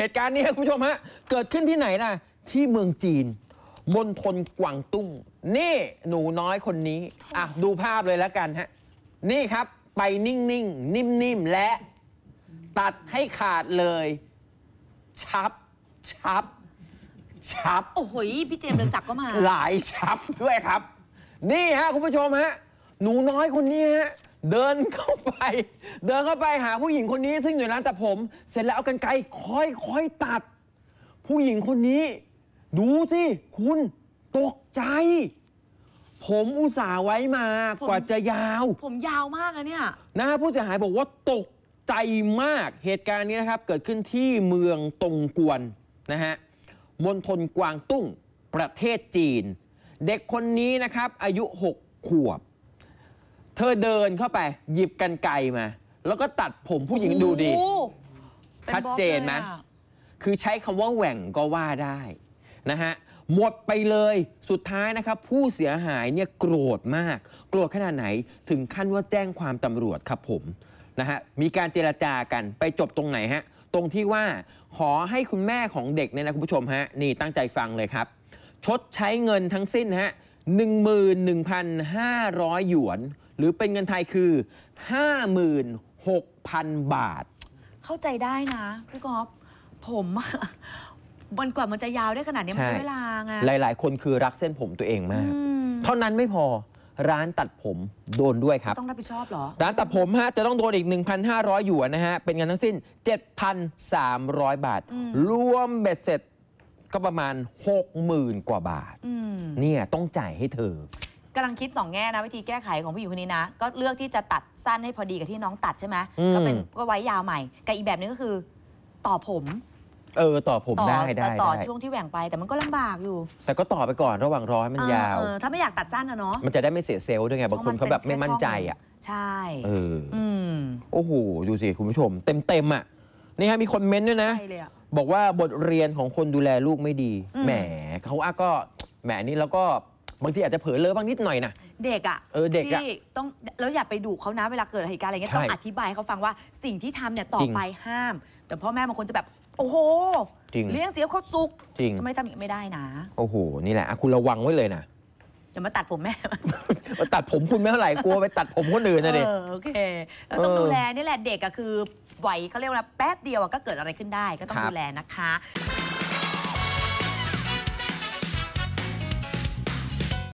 เหตุการณ์นี้คุณผู้ชมฮะ เกิดขึ้นที่ไหนล่ะที่เมืองจีนมณฑลกวางตุ้งนี่หนูน้อยคนนี้อ่ะดูภาพเลยแล้วกันฮะนี่ครับ ไปนิ่งๆนนิ่มๆ และ ตัดให้ขาดเลย ชับ ชับ ชับโอ้โหพี่เจมส์เรืองศักดิ์ก็มา หลายชับด้วยครับ นี่ฮะคุณผู้ชมฮะ หนูน้อยคนนี้ฮะเดินเข้าไป เดินเข้าไปหาผู้หญิงคนนี้ซึ่งอยู่ร้านตัดผม เสร็จแล้วเอากันไกลค่อยๆ ตัด ผู้หญิงคนนี้ ดูสิ คุณตกใจ ผมอุตส่าห์ไว้มา กว่าจะยาว ผมยาวมากอะเนี่ยนะฮะผู้เสียหายบอกว่าตกใจมากเหตุการณ์นี้นะครับ เกิดขึ้นที่เมืองตงกวนนะฮะมณฑลกวางตุ้ง ประเทศจีน เด็กคนนี้นะครับ อายุ 6 ขวบธอเดินเข้าไป หยิบกันไกมา แล้วก็ตัดผมผู้หญิงดูดีชัดเจนไหมคือใช้คำว่าแหว่งก็ว่าได้นะฮะหมดไปเลยสุดท้ายนะครับ ผู้เสียหายเนี่ยโกรธมาก โกรธขนาดไหน ถึงขั้นว่าแจ้งความตำรวจครับผมนะฮะมีการเจรจากันไปจบตรงไหนฮะตรงที่ว่าขอให้คุณแม่ของเด็กเนี่ยนะคุณผู้ชมฮะนี่ตั้งใจฟังเลยครับ ชดใช้เงินทั้งสิ้นฮะ11,500หยวนหรือเป็นเงินไทยคือ 56,000 บาท เข้าใจได้นะพี่กอฟผมวันกว่ามันจะยาวได้ขนาดนี้มันใช่้เวลาไงหลายๆ คนคือรักเส้นผมตัวเองมาก เท่านั้นไม่พอร้านตัดผมโดนด้วยครับ ต้องรับผิดชอบเหรอ ร้านตัดผมฮะจะต้องโดนอีก 1,500หยวนนะฮะ เป็นเงินทั้งสิ้น 7,300 บาทอรวมเบ็ดเสร็จก็ประมาณ60,000 กว่าบาทเนี่ยต้องจ่ายให้เธอำลังคิดสองแง่นะวิธีแก้ไขของผู้หญิงคนนี้นะ ก็เลือกที่จะตัดสั้นให้พอดีกับที่น้องตัดใช่ไหมมก็เป็นก็ไว้ยาวใหม่กับอีกแบบนึงก็คือ ต่อผม เออต่อผมอได้ได้ต่อ่อช่วงที่แหว่งไปแต่มันก็ลำบากอยู่ แต่ก็ต่อไปก่อนระหว่างรอให้มันยาวถ้าไม่อยากตัดสั้นนะเนาะมันจะได้ไม่เสียเซลล์ด้วยไงบางคนเขาแบบไม่มั่นใจอ่ะ ใช่เอออืมโอ้โหดูสิคุณผู้ชม เต็มเต็มๆอ่ะนี่ฮะมีคนเม้นต์ด้วยนะบอกว่าบทเรียนของคนดูแลลูกไม่ดีแหมเขาอะก็แหมนี่แล้วก็บางที อาจจะเผลอเลอะบ้างนิดหน่อยนะเด็กอ่ะเออเด็กอะี่ต้องแล้วอย่าไปดุเขานะเวลาเกิดเหตุการณ์อะไรเงี้ยต้องอธิบายเขาฟังว่าสิ่งที่ทำเนี่ยต่อไปห้าม แต่พ่อแม่บางคนจะแบบ โอ้โหจริงเลี้ยงเสียเขาสุกจริงไม่ทำอย่างนี้ไม่ได้นะ โอ้โหนี่แหละคุณระวังไว้เลยนะอย่ามาตัดผมแม่มาตัดผมคุณไม่เท่าไหร่กลัวไปตัดผมคนอื่นนะด็กโอเคแล้วต้องดูแลนี่แหละเด็กอะคือไหวเขาเรียกว่าแป๊บเดียวอะก็เกิดอะไรขึ้นได้ก็ต้องดูแลนะคะ